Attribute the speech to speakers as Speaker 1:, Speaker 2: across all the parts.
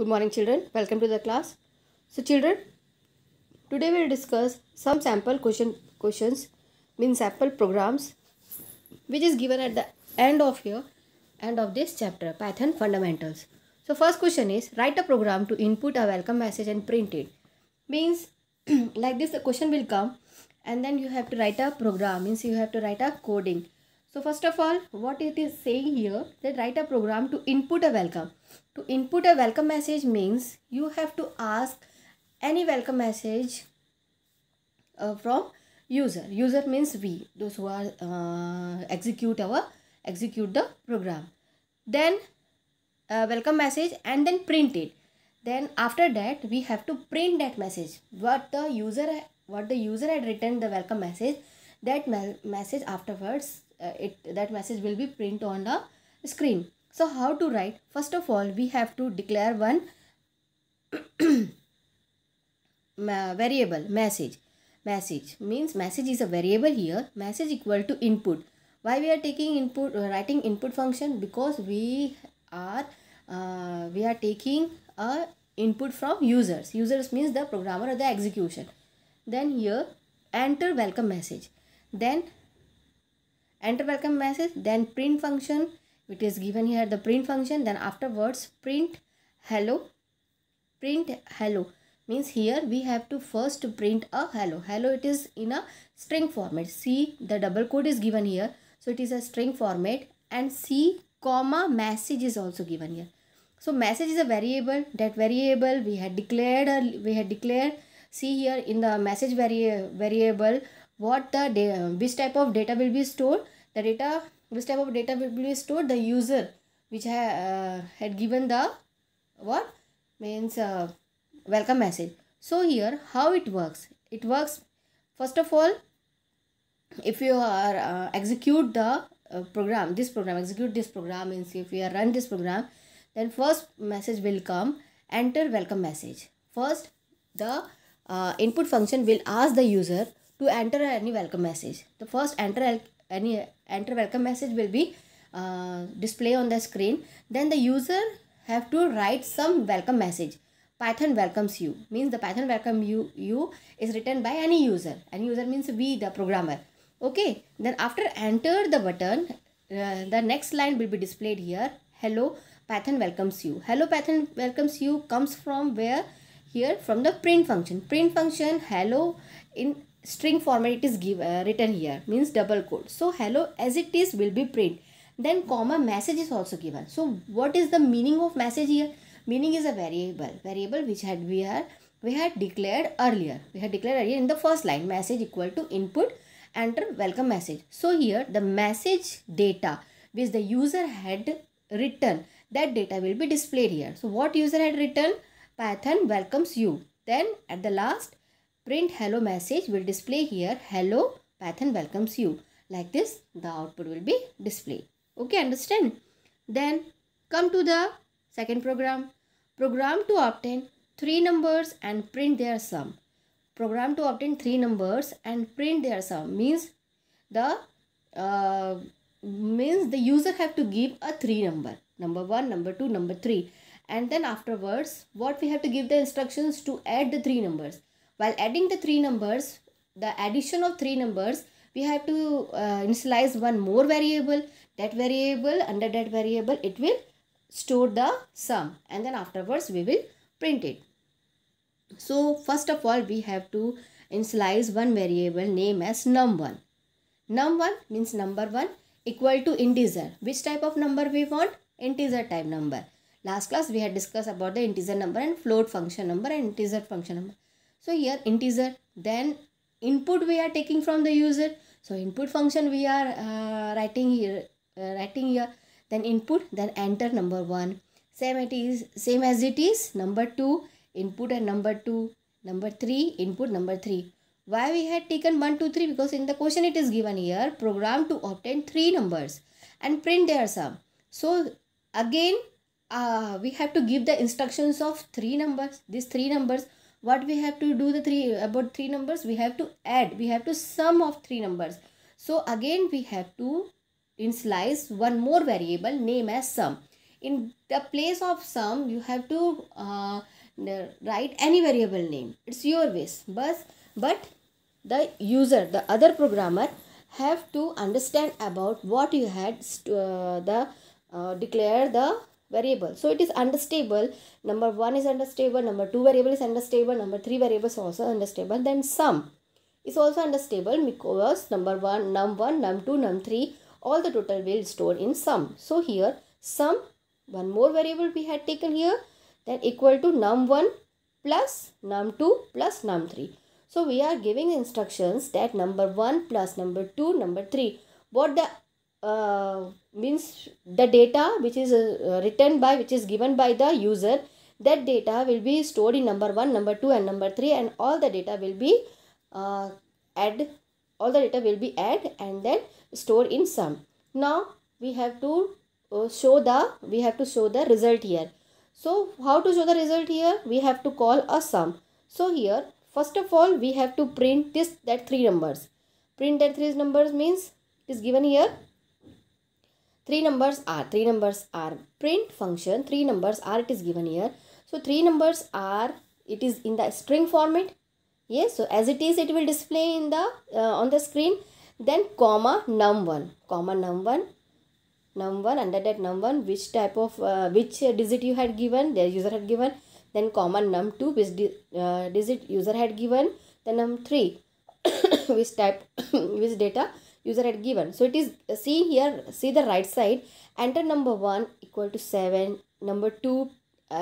Speaker 1: Good morning children. Welcome to the class. So children, today we will discuss some sample question questions means sample programs which is given at the end of here end of this chapter Python fundamentals. So first question is write a program to input a welcome message and print it. Means like this the question will come and then you have to write a program means you have to write a coding. So first of all what it is saying here that write a program to input a welcome to input a welcome message means you have to ask any welcome message uh, from user user means we those who are uh, execute our execute the program then uh, welcome message and then print it then after that we have to print that message what the user what the user had written the welcome message that message afterwards uh, it that message will be print on the screen so how to write? First of all, we have to declare one variable message. Message means message is a variable here. Message equal to input. Why we are taking input uh, writing input function? Because we are uh, we are taking a input from users. Users means the programmer or the execution. Then here enter welcome message. Then enter welcome message. Then print function it is given here the print function then afterwards print hello print hello means here we have to first print a hello hello it is in a string format see the double quote is given here so it is a string format and see comma message is also given here so message is a variable that variable we had declared uh, we had declared see here in the message vari variable what the which type of data will be stored the data which type of data will be stored the user which ha uh, had given the what means uh, welcome message so here how it works it works first of all if you are uh, execute the uh, program this program execute this program means if you are run this program then first message will come enter welcome message first the uh, input function will ask the user to enter any welcome message the first enter any enter welcome message will be uh, display on the screen then the user have to write some welcome message python welcomes you means the python welcome you you is written by any user and user means we the programmer okay then after enter the button uh, the next line will be displayed here hello python welcomes you hello python welcomes you comes from where here from the print function print function hello in string format it is given uh, written here means double quote so hello as it is will be print then comma message is also given so what is the meaning of message here meaning is a variable variable which had we are we had declared earlier we had declared earlier in the first line message equal to input enter welcome message so here the message data which the user had written that data will be displayed here so what user had written python welcomes you then at the last print hello message will display here hello Python welcomes you. Like this the output will be displayed. Okay understand? Then come to the second program. Program to obtain three numbers and print their sum. Program to obtain three numbers and print their sum means the uh, means the user have to give a three number number one number two number three and then afterwards what we have to give the instructions to add the three numbers while adding the three numbers, the addition of three numbers, we have to uh, initialize one more variable. That variable, under that variable, it will store the sum and then afterwards we will print it. So first of all, we have to initialize one variable name as num1. Num1 means number 1 equal to integer. Which type of number we want? Integer type number. Last class we had discussed about the integer number and float function number and integer function number. So here integer, then input we are taking from the user. So input function we are uh, writing here, uh, writing here, then input, then enter number one. Same it is, same as it is, number two, input and number two, number three, input number three. Why we had taken 1, 2, 3? Because in the question it is given here, program to obtain three numbers and print their sum. So again, uh, we have to give the instructions of three numbers, these three numbers what we have to do the three about three numbers we have to add we have to sum of three numbers so again we have to in slice one more variable name as sum in the place of sum you have to uh, write any variable name it's your wish but but the user the other programmer have to understand about what you had uh, the uh, declare the variable. So it is unstable. Number 1 is unstable. Number 2 variable is unstable. Number 3 variable is also unstable. Then sum is also unstable because number 1, num1, num2, num3 all the total will stored in sum. So here sum one more variable we had taken here then equal to num1 plus num2 plus num3. So we are giving instructions that number 1 plus number 2, number 3 what the uh, means the data which is uh, written by which is given by the user that data will be stored in number 1 number 2 and number 3 and all the data will be uh, add all the data will be add and then stored in sum now we have to uh, show the we have to show the result here so how to show the result here we have to call a sum so here first of all we have to print this that three numbers print that three numbers means is given here three numbers are three numbers are print function three numbers are it is given here so three numbers are it is in the string format yes so as it is it will display in the uh, on the screen then comma num1 comma num1 num1 under that num1 which type of uh, which digit you had given the user had given then comma num2 which di uh, digit user had given then num3 which type which data user had given. So it is uh, see here see the right side enter number 1 equal to 7 number 2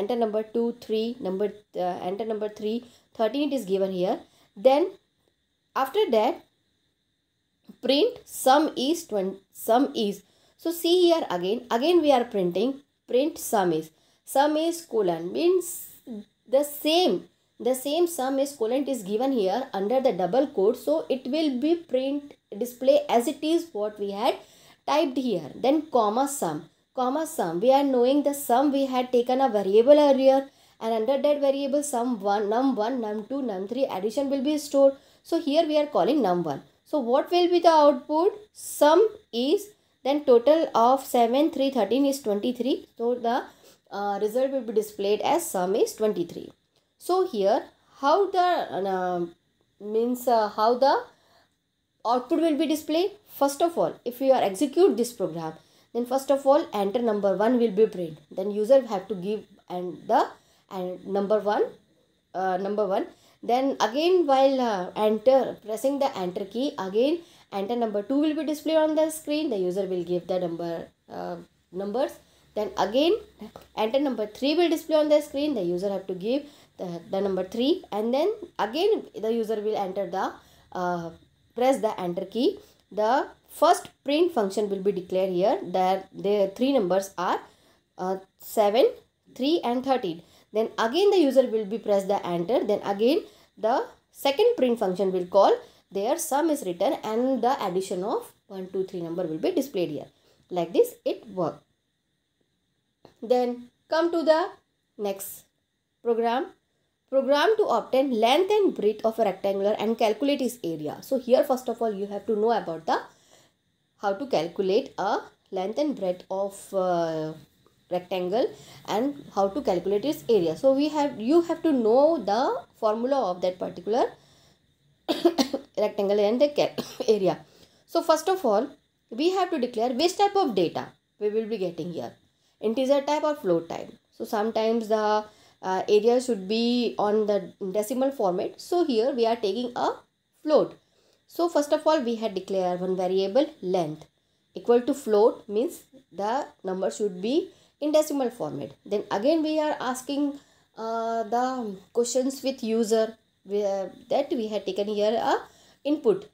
Speaker 1: enter number 2 3 number uh, enter number 3 13 it is given here then after that print sum is 20 sum is so see here again again we are printing print sum is sum is colon means the same the same sum is coolant is given here under the double quote so it will be print display as it is what we had typed here then comma sum comma sum we are knowing the sum we had taken a variable earlier and under that variable sum 1 num1 num2 num3 addition will be stored so here we are calling num1 so what will be the output sum is then total of 7 3 13 is 23 so the uh, result will be displayed as sum is 23 so here how the uh, means uh, how the output will be displayed. First of all, if you are execute this program, then first of all enter number 1 will be print. Then user have to give and the and number 1 uh, number 1 then again while uh, enter pressing the enter key again enter number 2 will be displayed on the screen the user will give the number uh, numbers then again enter number 3 will display on the screen the user have to give the, the number 3 and then again the user will enter the uh, press the enter key the first print function will be declared here there the three numbers are uh, 7 3 and 13 then again the user will be press the enter then again the second print function will call their sum is written and the addition of 1 2 3 number will be displayed here like this it work then come to the next program Program to obtain length and breadth of a rectangular and calculate its area. So here first of all you have to know about the how to calculate a length and breadth of uh, rectangle and how to calculate its area. So we have you have to know the formula of that particular rectangle and the area. So first of all we have to declare which type of data we will be getting here integer type or float type. So sometimes the uh, area should be on the decimal format. So here we are taking a float. So first of all we had declared one variable length equal to float means the number should be in decimal format. Then again we are asking uh, the questions with user that we had taken here a input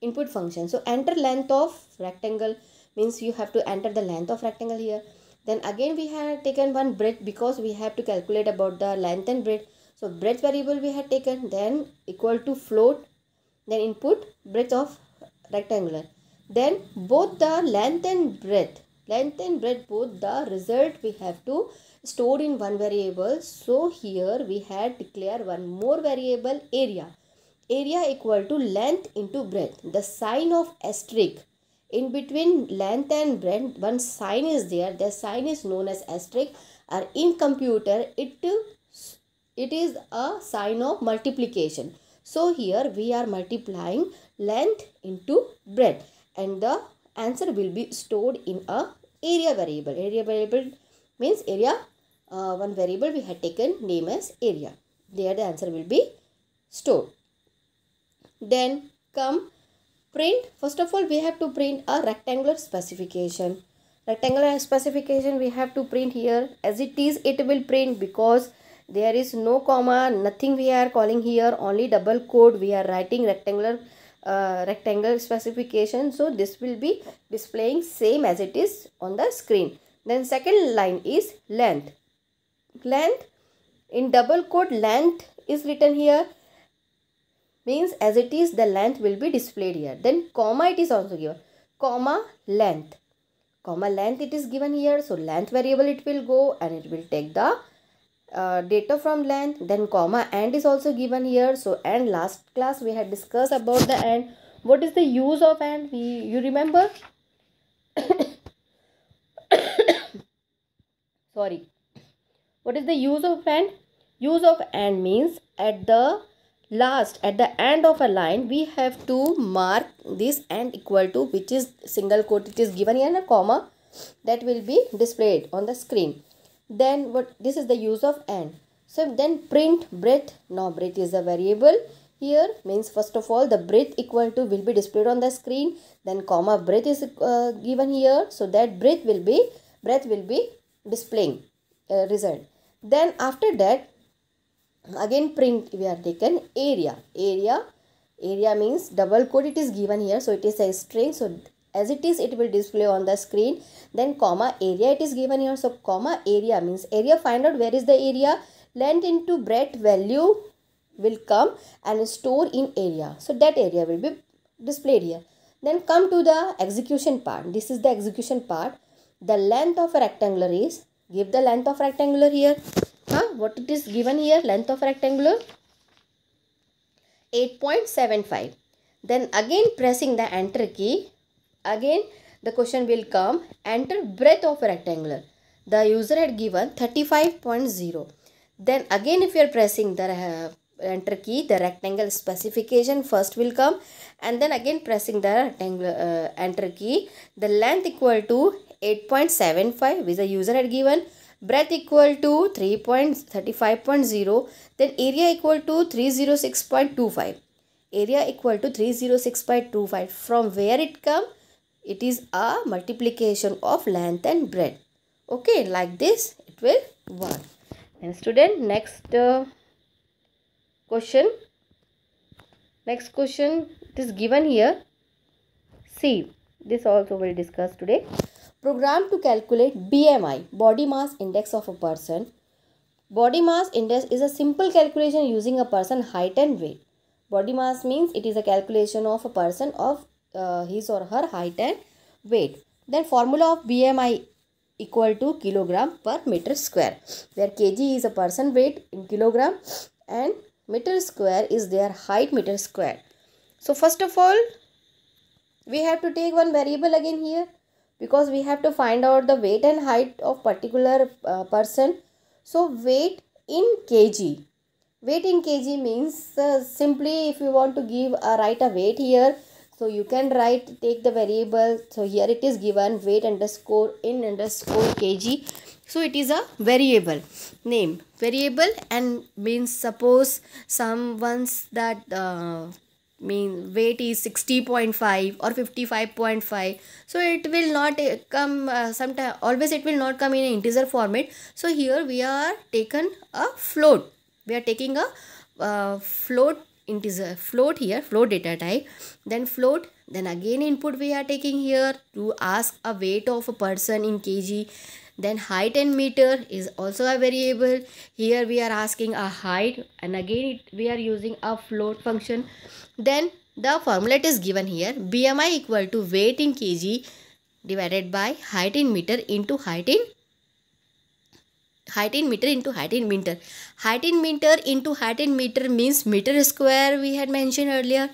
Speaker 1: input function. So enter length of rectangle means you have to enter the length of rectangle here then again we had taken one breadth because we have to calculate about the length and breadth. So breadth variable we had taken then equal to float then input breadth of rectangular. Then both the length and breadth length and breadth both the result we have to store in one variable. So here we had declare one more variable area. Area equal to length into breadth. The sign of asterisk in between length and breadth one sign is there the sign is known as asterisk or in computer it it is a sign of multiplication so here we are multiplying length into breadth and the answer will be stored in a area variable area variable means area uh, one variable we had taken name as area there the answer will be stored then come Print, first of all, we have to print a rectangular specification. Rectangular specification we have to print here. As it is, it will print because there is no comma, nothing we are calling here, only double quote. We are writing rectangular uh, rectangle specification. So, this will be displaying same as it is on the screen. Then second line is length. Length, in double quote, length is written here means as it is the length will be displayed here then comma it is also given comma length comma length it is given here so length variable it will go and it will take the uh, data from length then comma and is also given here so and last class we had discussed about the and what is the use of and we you remember sorry what is the use of and use of and means at the last at the end of a line we have to mark this and equal to which is single quote it is given in a comma that will be displayed on the screen then what this is the use of and so then print breadth now breadth is a variable here means first of all the breadth equal to will be displayed on the screen then comma breadth is uh, given here so that breadth will be breadth will be displaying uh, result then after that again print we are taken area area area means double quote it is given here so it is a string so as it is it will display on the screen then comma area it is given here so comma area means area find out where is the area length into breadth value will come and store in area so that area will be displayed here then come to the execution part this is the execution part the length of a rectangular is give the length of rectangular here what it is given here length of rectangular 8.75 then again pressing the enter key again the question will come enter breadth of rectangular the user had given 35.0 then again if you are pressing the uh, enter key the rectangle specification first will come and then again pressing the uh, enter key the length equal to 8.75 which the user had given breadth equal to 3.35.0 then area equal to 306.25 area equal to 306.25 from where it come it is a multiplication of length and breadth okay like this it will work and student next uh, question next question it is given here see this also we will discuss today Program to calculate BMI, body mass index of a person. Body mass index is a simple calculation using a person height and weight. Body mass means it is a calculation of a person of uh, his or her height and weight. Then formula of BMI equal to kilogram per meter square where kg is a person weight in kilogram and meter square is their height meter square. So first of all we have to take one variable again here because we have to find out the weight and height of particular uh, person so weight in kg weight in kg means uh, simply if you want to give a uh, write a weight here so you can write take the variable so here it is given weight underscore in underscore kg so it is a variable name variable and means suppose someone's that uh, mean weight is 60.5 or 55.5 so it will not uh, come uh, sometime always it will not come in integer format so here we are taken a float we are taking a uh, float integer float here float data type then float then again input we are taking here to ask a weight of a person in kg then height and meter is also a variable. Here we are asking a height and again it, we are using a float function. Then the formula is given here. BMI equal to weight in kg divided by height in meter into height in height in meter into height in meter. Height in meter into height in meter means meter square we had mentioned earlier.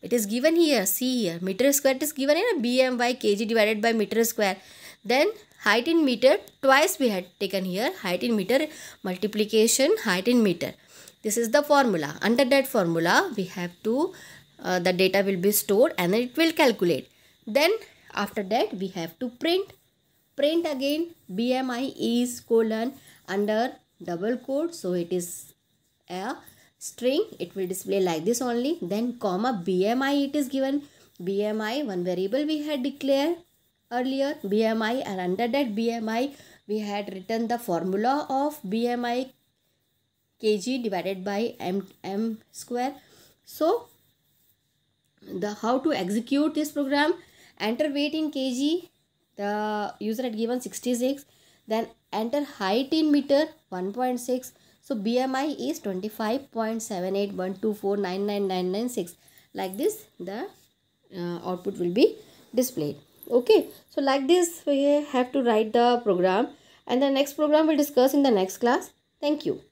Speaker 1: It is given here, see here, meter square is given in a BMY kg divided by meter square. Then height in meter twice we had taken here height in meter multiplication height in meter this is the formula under that formula we have to uh, the data will be stored and then it will calculate then after that we have to print print again bmi is colon under double quote so it is a string it will display like this only then comma bmi it is given bmi one variable we had declared Earlier BMI and under that BMI we had written the formula of BMI kg divided by m, m square. So the how to execute this program enter weight in kg the user had given 66 then enter height in meter 1.6 so bmi is 25.7812499996 like this the uh, output will be displayed okay so like this we have to write the program and the next program we'll discuss in the next class thank you